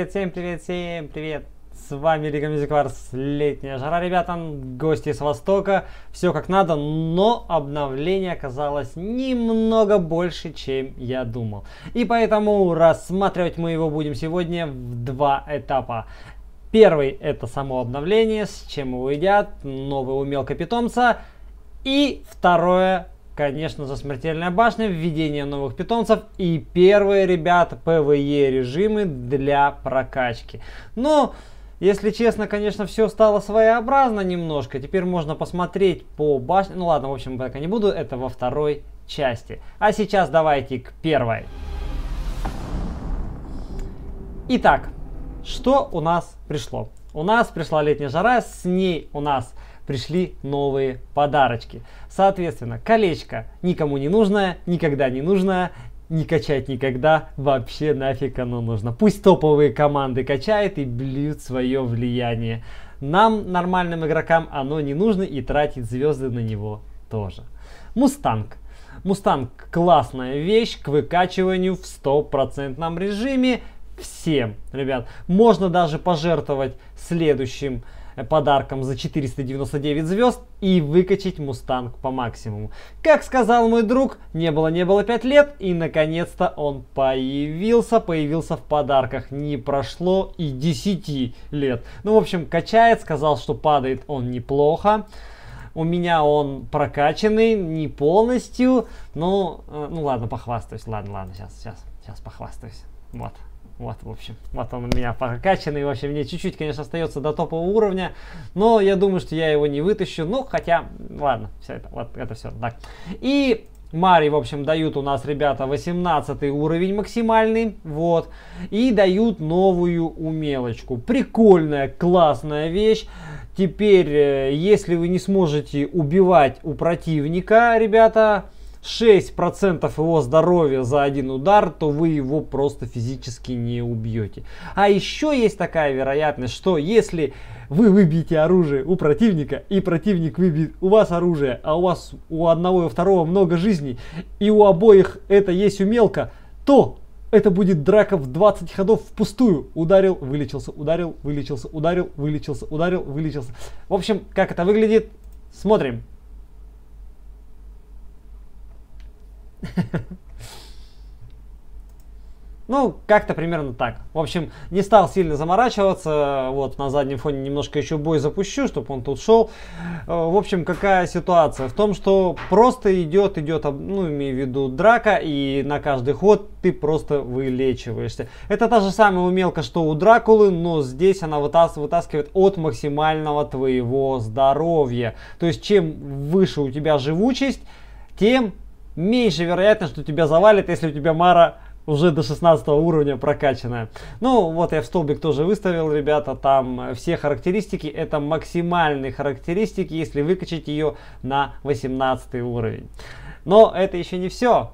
привет всем, привет всем, привет! С вами Лига Music Wars, летняя жара, ребята, гости с Востока. Все как надо, но обновление оказалось немного больше, чем я думал. И поэтому рассматривать мы его будем сегодня в два этапа. Первый это само обновление, с чем его едят, новый умелка питомца. И второе конечно же, смертельная башня, введение новых питомцев и первые, ребят, ПВЕ режимы для прокачки. Но... Если честно, конечно, все стало своеобразно немножко. Теперь можно посмотреть по башне. Ну ладно, в общем, пока не буду. Это во второй части. А сейчас давайте к первой. Итак, что у нас пришло? У нас пришла летняя жара, с ней у нас пришли новые подарочки. Соответственно, колечко никому не нужное, никогда не нужное, не качать никогда, вообще нафиг оно нужно. Пусть топовые команды качают и блюют свое влияние. Нам, нормальным игрокам, оно не нужно и тратить звезды на него тоже. Мустанг. Мустанг классная вещь к выкачиванию в стопроцентном режиме всем, ребят. Можно даже пожертвовать следующим подарком за 499 звезд и выкачать Мустанг по максимуму. Как сказал мой друг, не было-не было 5 лет, и наконец-то он появился, появился в подарках. Не прошло и 10 лет. Ну, в общем, качает, сказал, что падает он неплохо. У меня он прокачанный, не полностью, но... Э, ну ладно, похвастаюсь, ладно, ладно, сейчас, сейчас, сейчас похвастаюсь. Вот. Вот, в общем, вот он у меня прокачанный. В общем, мне чуть-чуть, конечно, остается до топового уровня, но я думаю, что я его не вытащу. Ну, хотя, ладно, все это, вот это все, так. И Мари, в общем, дают у нас, ребята, 18 уровень максимальный, вот, и дают новую умелочку. Прикольная, классная вещь. Теперь, э, если вы не сможете убивать у противника, ребята, 6% его здоровья за один удар, то вы его просто физически не убьете. А еще есть такая вероятность, что если вы выбьете оружие у противника, и противник выбьет у вас оружие, а у вас у одного и второго много жизней, и у обоих это есть умелка, то это будет драка в 20 ходов впустую. Ударил, вылечился, ударил, вылечился, ударил, вылечился, ударил, вылечился. В общем, как это выглядит, смотрим. Ну, как-то примерно так. В общем, не стал сильно заморачиваться. Вот, на заднем фоне немножко еще бой запущу, чтобы он тут шел. Э, в общем, какая ситуация? В том, что просто идет, идет, ну, имею в виду драка, и на каждый ход ты просто вылечиваешься. Это та же самая умелка, что у Дракулы, но здесь она вытас вытаскивает от максимального твоего здоровья. То есть, чем выше у тебя живучесть, тем меньше вероятность, что тебя завалит, если у тебя Мара уже до 16 уровня прокачанная. Ну, вот я в столбик тоже выставил, ребята, там э, все характеристики, это максимальные характеристики, если выкачать ее на 18 уровень. Но это еще не все.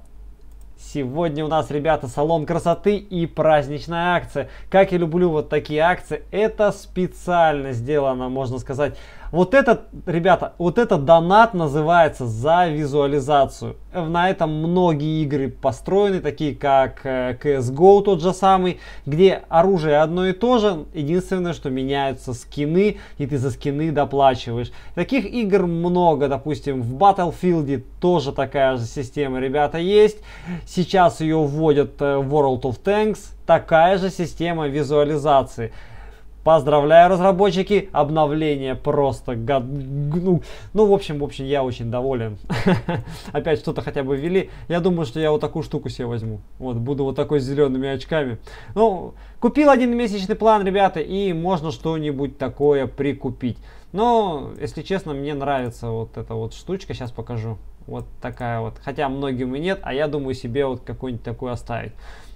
Сегодня у нас, ребята, салон красоты и праздничная акция. Как я люблю вот такие акции, это специально сделано, можно сказать, вот этот, ребята, вот этот донат называется за визуализацию. На этом многие игры построены, такие как CSGO э, тот же самый, где оружие одно и то же, единственное, что меняются скины, и ты за скины доплачиваешь. Таких игр много, допустим, в Battlefield тоже такая же система, ребята, есть. Сейчас ее вводят в э, World of Tanks, такая же система визуализации. Поздравляю, разработчики, обновление просто гад... Ну, ну, в общем, в общем, я очень доволен. Опять что-то хотя бы ввели. Я думаю, что я вот такую штуку себе возьму. Вот, буду вот такой с зелеными очками. Ну, купил один месячный план, ребята, и можно что-нибудь такое прикупить. Но, если честно, мне нравится вот эта вот штучка, сейчас покажу. Вот такая вот. Хотя многим и нет, а я думаю себе вот какую-нибудь такую оставить.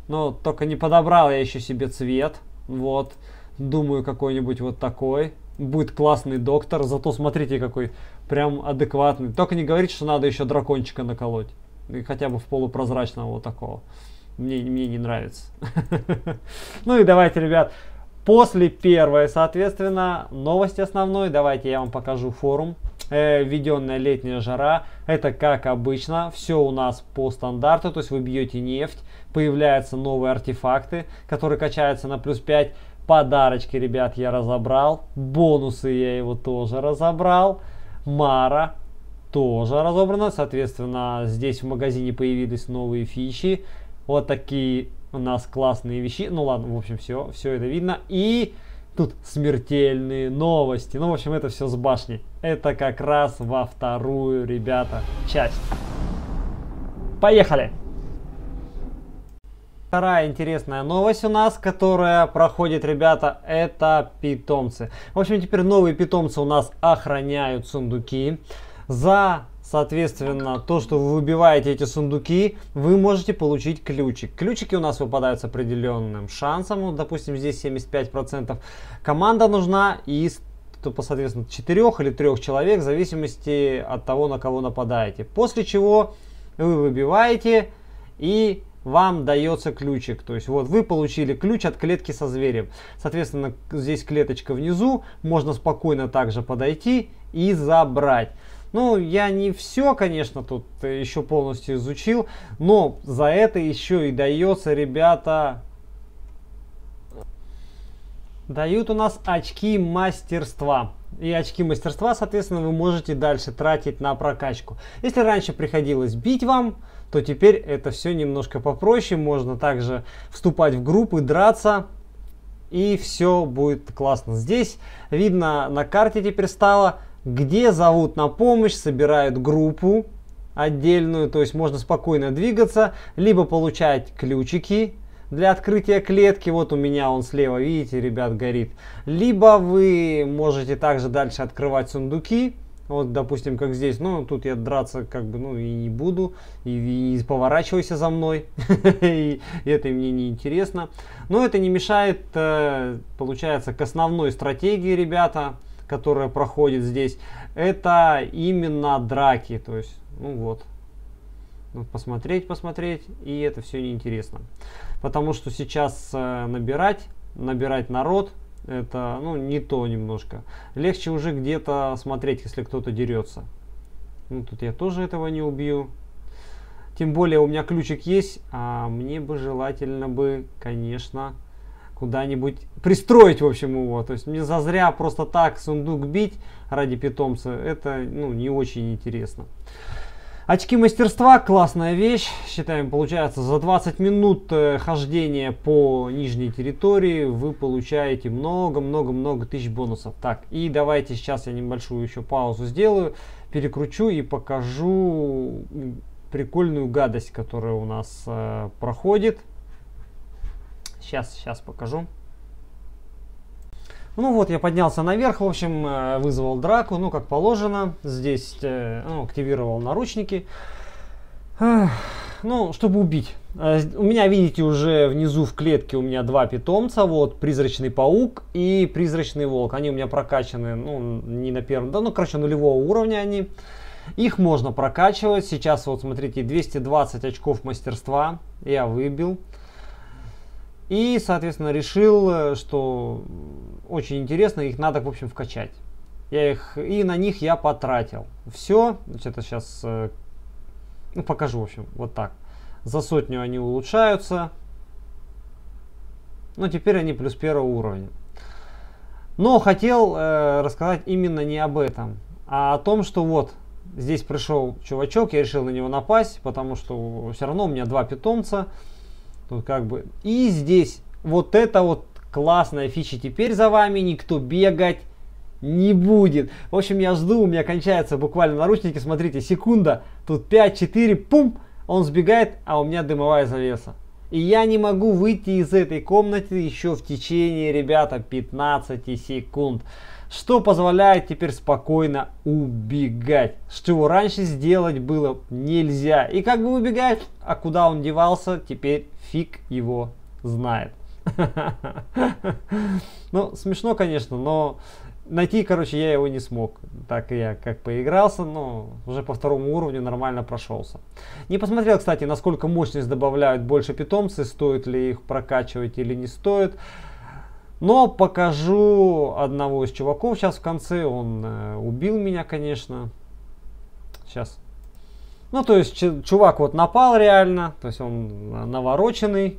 Но только не подобрал я еще себе цвет. Вот думаю, какой-нибудь вот такой. Будет классный доктор, зато смотрите, какой прям адекватный. Только не говорите, что надо еще дракончика наколоть. И хотя бы в полупрозрачного вот такого. Мне, мне не нравится. Ну и давайте, ребят, после первой, соответственно, новости основной. Давайте я вам покажу форум. Э, введенная летняя жара. Это как обычно, все у нас по стандарту. То есть вы бьете нефть, появляются новые артефакты, которые качаются на плюс 5. Подарочки, ребят, я разобрал. Бонусы я его тоже разобрал. Мара тоже разобрана. Соответственно, здесь в магазине появились новые фичи. Вот такие у нас классные вещи. Ну ладно, в общем, все, все это видно. И тут смертельные новости. Ну, в общем, это все с башни. Это как раз во вторую, ребята, часть. Поехали! Вторая интересная новость у нас, которая проходит, ребята, это питомцы. В общем, теперь новые питомцы у нас охраняют сундуки. За, соответственно, то, что вы выбиваете эти сундуки, вы можете получить ключик. Ключики у нас выпадают с определенным шансом, ну, допустим, здесь 75%. Команда нужна из то, соответственно, 4 или 3 человек, в зависимости от того, на кого нападаете. После чего вы выбиваете и вам дается ключик. То есть вот вы получили ключ от клетки со зверем. Соответственно, здесь клеточка внизу, можно спокойно также подойти и забрать. Ну, я не все, конечно, тут э, еще полностью изучил, но за это еще и дается, ребята, Дают у нас очки мастерства. И очки мастерства, соответственно, вы можете дальше тратить на прокачку. Если раньше приходилось бить вам, то теперь это все немножко попроще. Можно также вступать в группы, драться. И все будет классно. Здесь видно на карте теперь стало, где зовут на помощь, собирают группу отдельную. То есть можно спокойно двигаться, либо получать ключики для открытия клетки, вот у меня он слева, видите, ребят, горит. Либо вы можете также дальше открывать сундуки, вот, допустим, как здесь, ну, тут я драться как бы, ну, и не буду, и, и поворачивайся за мной, и это мне не интересно. Но это не мешает, э, получается, к основной стратегии, ребята, которая проходит здесь, это именно драки, то есть, ну вот, посмотреть, посмотреть, и это все неинтересно. Потому что сейчас э, набирать, набирать народ, это ну, не то немножко. Легче уже где-то смотреть, если кто-то дерется. Ну, тут я тоже этого не убью. Тем более у меня ключик есть, а мне бы желательно бы, конечно, куда-нибудь пристроить, в общем, его. То есть мне зазря просто так сундук бить ради питомца, это ну, не очень интересно. Очки мастерства, классная вещь. Считаем, получается, за 20 минут э, хождения по нижней территории вы получаете много-много-много тысяч бонусов. Так, и давайте сейчас я небольшую еще паузу сделаю, перекручу и покажу прикольную гадость, которая у нас э, проходит. Сейчас, сейчас покажу. Ну вот, я поднялся наверх, в общем, э, вызвал драку, ну, как положено. Здесь э, ну, активировал наручники. Ну, чтобы убить. Э, у меня, видите, уже внизу в клетке у меня два питомца. Вот, призрачный паук и призрачный волк. Они у меня прокачаны, ну, не на первом, да, ну, короче, нулевого уровня они. Их можно прокачивать. Сейчас, вот, смотрите, 220 очков мастерства я выбил. И, соответственно, решил, что очень интересно, их надо, в общем, вкачать. Я их, и на них я потратил. Все, значит, это сейчас, э, ну, покажу, в общем, вот так. За сотню они улучшаются. Но теперь они плюс первого уровня. Но хотел э, рассказать именно не об этом, а о том, что вот здесь пришел чувачок, я решил на него напасть, потому что все равно у меня два питомца. Тут как бы... И здесь вот это вот классная фича теперь за вами, никто бегать не будет. В общем, я жду, у меня кончаются буквально наручники, смотрите, секунда, тут 5-4, пум, он сбегает, а у меня дымовая завеса. И я не могу выйти из этой комнаты еще в течение, ребята, 15 секунд. Что позволяет теперь спокойно убегать. что чего раньше сделать было нельзя. И как бы убегать, а куда он девался, теперь фиг его знает. Ну, смешно, конечно, но найти, короче, я его не смог. Так я как поигрался, но уже по второму уровню нормально прошелся. Не посмотрел, кстати, насколько мощность добавляют больше питомцы, стоит ли их прокачивать или не стоит. Но покажу одного из чуваков сейчас в конце. Он э, убил меня, конечно. Сейчас. Ну, то есть, чувак вот напал реально. То есть, он э, навороченный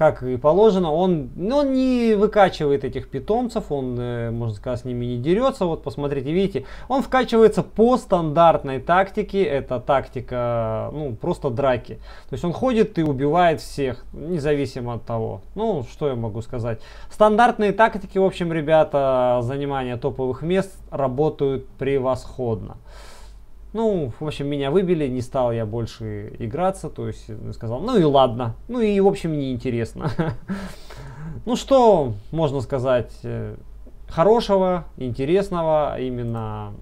как и положено, он, ну, он не выкачивает этих питомцев, он, э, можно сказать, с ними не дерется. Вот посмотрите, видите, он вкачивается по стандартной тактике. Это тактика, ну, просто драки. То есть он ходит и убивает всех, независимо от того. Ну, что я могу сказать. Стандартные тактики, в общем, ребята, занимания топовых мест работают превосходно. Ну, в общем, меня выбили, не стал я больше играться, то есть сказал, ну и ладно, ну и, в общем, неинтересно. Ну что можно сказать э, хорошего, интересного именно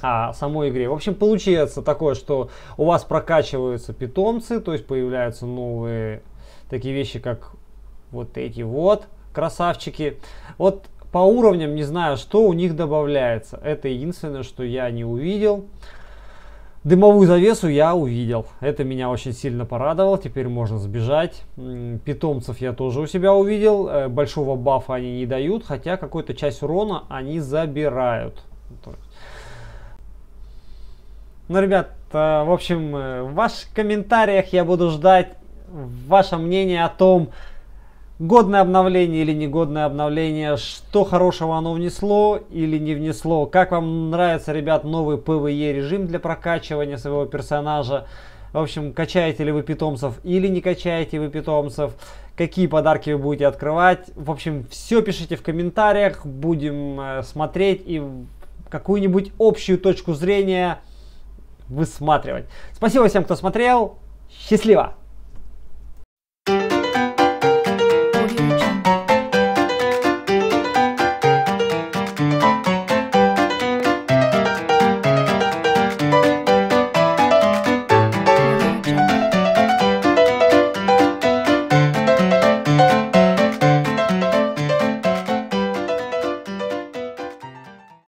о самой игре. В общем, получается такое, что у вас прокачиваются питомцы, то есть появляются новые такие вещи, как вот эти вот красавчики. Вот по уровням не знаю, что у них добавляется. Это единственное, что я не увидел. Дымовую завесу я увидел. Это меня очень сильно порадовало. Теперь можно сбежать. Питомцев я тоже у себя увидел. Э, большого бафа они не дают, хотя какую-то часть урона они забирают. Ну, ребят, э, в общем, э, в ваших комментариях я буду ждать ваше мнение о том, Годное обновление или негодное обновление, что хорошего оно внесло или не внесло. Как вам нравится, ребят, новый PvE режим для прокачивания своего персонажа. В общем, качаете ли вы питомцев или не качаете вы питомцев. Какие подарки вы будете открывать. В общем, все пишите в комментариях. Будем э, смотреть и какую-нибудь общую точку зрения высматривать. Спасибо всем, кто смотрел. Счастливо!